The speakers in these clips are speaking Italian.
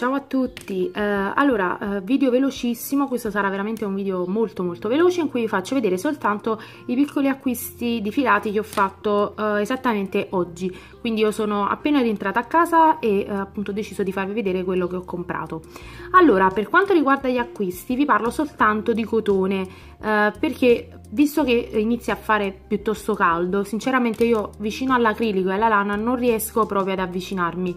ciao a tutti eh, allora eh, video velocissimo questo sarà veramente un video molto molto veloce in cui vi faccio vedere soltanto i piccoli acquisti di filati che ho fatto eh, esattamente oggi quindi io sono appena rientrata a casa e eh, appunto ho deciso di farvi vedere quello che ho comprato allora per quanto riguarda gli acquisti vi parlo soltanto di cotone eh, perché Visto che inizia a fare piuttosto caldo, sinceramente io vicino all'acrilico e alla lana non riesco proprio ad avvicinarmi.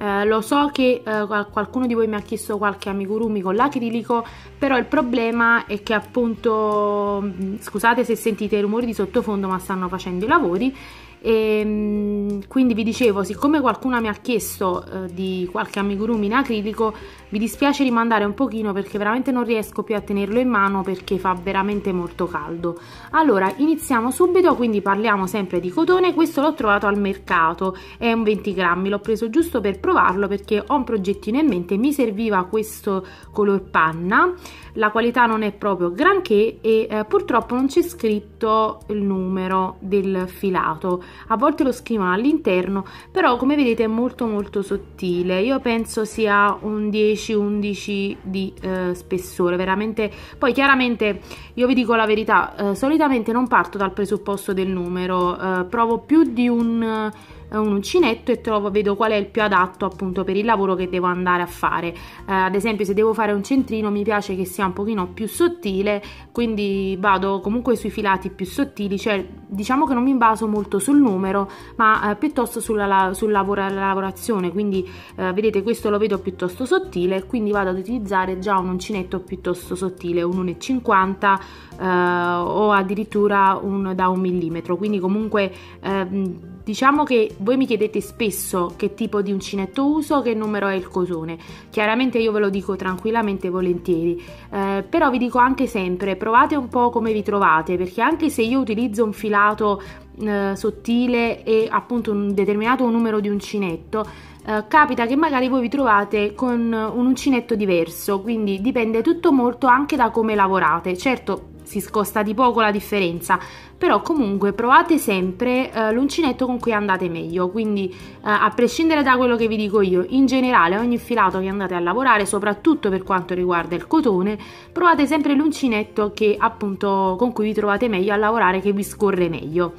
Eh, lo so che eh, qualcuno di voi mi ha chiesto qualche amigurumi con l'acrilico, però il problema è che appunto, mm, scusate se sentite i rumori di sottofondo ma stanno facendo i lavori, e, ehm, quindi vi dicevo, siccome qualcuno mi ha chiesto eh, di qualche amigurumi in acrilico, vi dispiace rimandare un pochino perché veramente non riesco più a tenerlo in mano perché fa veramente molto caldo. Allora, iniziamo subito, quindi parliamo sempre di cotone, questo l'ho trovato al mercato, è un 20 grammi, l'ho preso giusto per provarlo perché ho un progettino in mente, mi serviva questo color panna, la qualità non è proprio granché e eh, purtroppo non c'è scritto il numero del filato a volte lo schema all'interno, però come vedete è molto molto sottile, io penso sia un 10-11 di eh, spessore, veramente, poi chiaramente io vi dico la verità, eh, solitamente non parto dal presupposto del numero, eh, provo più di un eh, un uncinetto e trovo, vedo qual è il più adatto appunto per il lavoro che devo andare a fare. Eh, ad esempio se devo fare un centrino mi piace che sia un pochino più sottile, quindi vado comunque sui filati più sottili, cioè diciamo che non mi baso molto sul numero, ma eh, piuttosto sulla, la, sul lavora, lavorazione, quindi eh, vedete questo lo vedo piuttosto sottile, quindi vado ad utilizzare già un uncinetto piuttosto sottile, un 1,50 eh, o addirittura un, da un millimetro, quindi comunque ehm, Diciamo che voi mi chiedete spesso che tipo di uncinetto uso, che numero è il cosone. Chiaramente io ve lo dico tranquillamente e volentieri, eh, però vi dico anche sempre provate un po' come vi trovate, perché anche se io utilizzo un filato eh, sottile e appunto un determinato numero di uncinetto, eh, capita che magari voi vi trovate con un uncinetto diverso, quindi dipende tutto molto anche da come lavorate. Certo, si scosta di poco la differenza, però comunque provate sempre eh, l'uncinetto con cui andate meglio, quindi eh, a prescindere da quello che vi dico io, in generale ogni filato che andate a lavorare, soprattutto per quanto riguarda il cotone, provate sempre l'uncinetto che appunto con cui vi trovate meglio a lavorare che vi scorre meglio.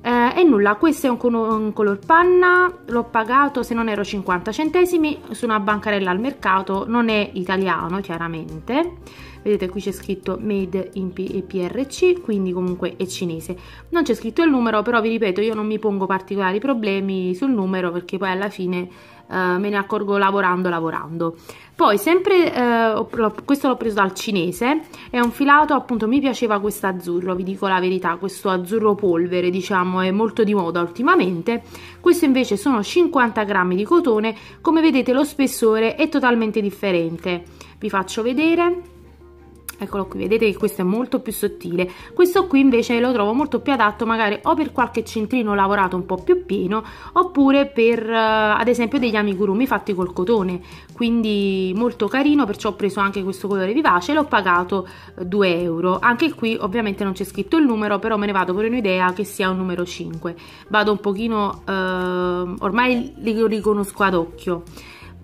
Eh, e nulla, questo è un, un color panna, l'ho pagato se non ero 50 centesimi su una bancarella al mercato, non è italiano chiaramente, vedete qui c'è scritto made in P eh, PRC, quindi comunque è cinese. Non c'è scritto il numero, però vi ripeto io non mi pongo particolari problemi sul numero perché poi alla fine eh, me ne accorgo lavorando lavorando poi sempre eh, questo l'ho preso dal cinese è un filato appunto mi piaceva questo azzurro vi dico la verità questo azzurro polvere diciamo è molto di moda ultimamente questo invece sono 50 grammi di cotone come vedete lo spessore è totalmente differente vi faccio vedere eccolo qui vedete che questo è molto più sottile questo qui invece lo trovo molto più adatto magari o per qualche centrino lavorato un po' più pieno oppure per eh, ad esempio degli amigurumi fatti col cotone quindi molto carino perciò ho preso anche questo colore vivace l'ho pagato 2 eh, euro anche qui ovviamente non c'è scritto il numero però me ne vado per un'idea che sia un numero 5 vado un pochino eh, ormai li riconosco ad occhio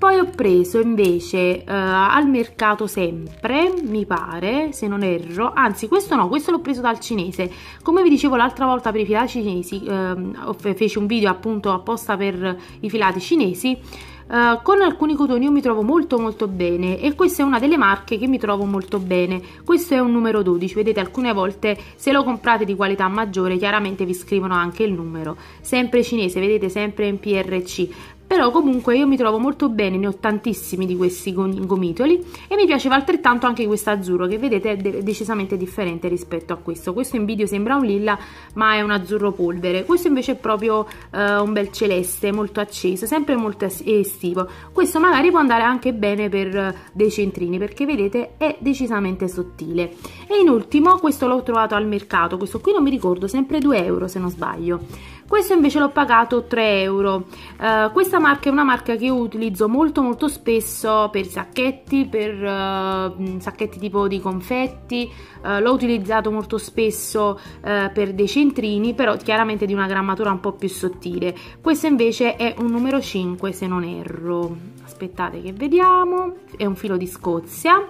poi ho preso invece uh, al mercato sempre, mi pare, se non erro, anzi questo no, questo l'ho preso dal cinese. Come vi dicevo l'altra volta per i filati cinesi, uh, feci un video appunto apposta per i filati cinesi, Uh, con alcuni cotoni io mi trovo molto molto bene e questa è una delle marche che mi trovo molto bene questo è un numero 12 vedete alcune volte se lo comprate di qualità maggiore chiaramente vi scrivono anche il numero sempre cinese vedete sempre in PRC però comunque io mi trovo molto bene, ne ho tantissimi di questi gomitoli e mi piaceva altrettanto anche questo azzurro che vedete è decisamente differente rispetto a questo, questo in video sembra un lilla ma è un azzurro polvere, questo invece è proprio eh, un bel celeste molto acceso, sempre molto estivo, questo magari può andare anche bene per eh, dei centrini perché vedete è decisamente sottile e in ultimo questo l'ho trovato al mercato, questo qui non mi ricordo, sempre 2 euro se non sbaglio questo invece l'ho pagato 3 euro uh, questa marca è una marca che io utilizzo molto molto spesso per sacchetti per uh, sacchetti tipo di confetti uh, l'ho utilizzato molto spesso per dei centrini però chiaramente di una grammatura un po' più sottile questo invece è un numero 5 se non erro aspettate che vediamo è un filo di scozia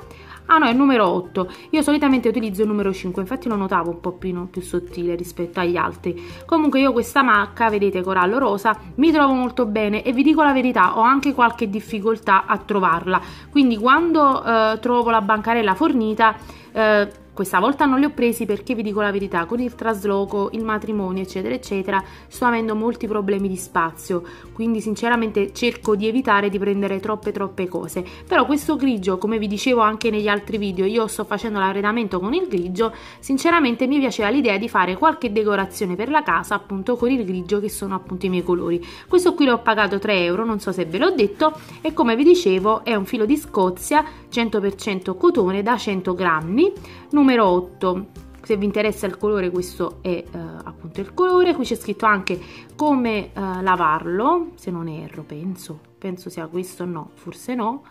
Ah no, è il numero 8. Io solitamente utilizzo il numero 5, infatti lo notavo un po' più, più sottile rispetto agli altri. Comunque io questa macca, vedete, corallo rosa, mi trovo molto bene e vi dico la verità, ho anche qualche difficoltà a trovarla. Quindi quando eh, trovo la bancarella fornita... Eh, questa volta non li ho presi perché vi dico la verità, con il trasloco, il matrimonio eccetera eccetera sto avendo molti problemi di spazio, quindi sinceramente cerco di evitare di prendere troppe troppe cose. Però questo grigio, come vi dicevo anche negli altri video, io sto facendo l'arredamento con il grigio, sinceramente mi piaceva l'idea di fare qualche decorazione per la casa appunto con il grigio che sono appunto i miei colori. Questo qui l'ho pagato 3 euro, non so se ve l'ho detto, e come vi dicevo è un filo di Scozia 100% cotone da 100 grammi, numero 8 se vi interessa il colore questo è eh, appunto il colore qui c'è scritto anche come eh, lavarlo se non erro penso penso sia questo no forse no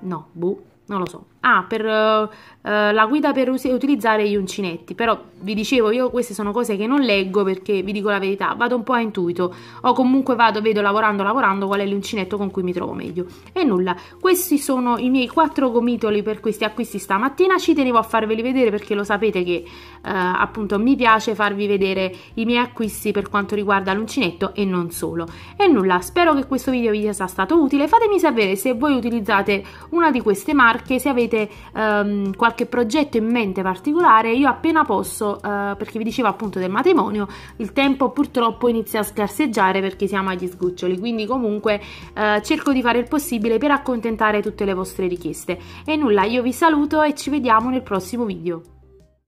no boh non lo so ah, per uh, la guida per us- utilizzare gli uncinetti. Però vi dicevo, io queste sono cose che non leggo perché vi dico la verità, vado un po' a intuito o comunque vado, vedo lavorando, lavorando qual è l'uncinetto con cui mi trovo meglio. E nulla, questi sono i miei quattro gomitoli per questi acquisti stamattina, ci tenevo a farveli vedere perché lo sapete che uh, appunto mi piace farvi vedere i miei acquisti per quanto riguarda l'uncinetto e non solo. E nulla, spero che questo video vi sia stato utile, fatemi sapere se voi utilizzate una di queste marche, se avete avete um, qualche progetto in mente particolare, io appena posso, uh, perché vi dicevo appunto del matrimonio, il tempo purtroppo inizia a scarseggiare perché siamo agli sgoccioli, quindi comunque uh, cerco di fare il possibile per accontentare tutte le vostre richieste. E nulla, io vi saluto e ci vediamo nel prossimo video.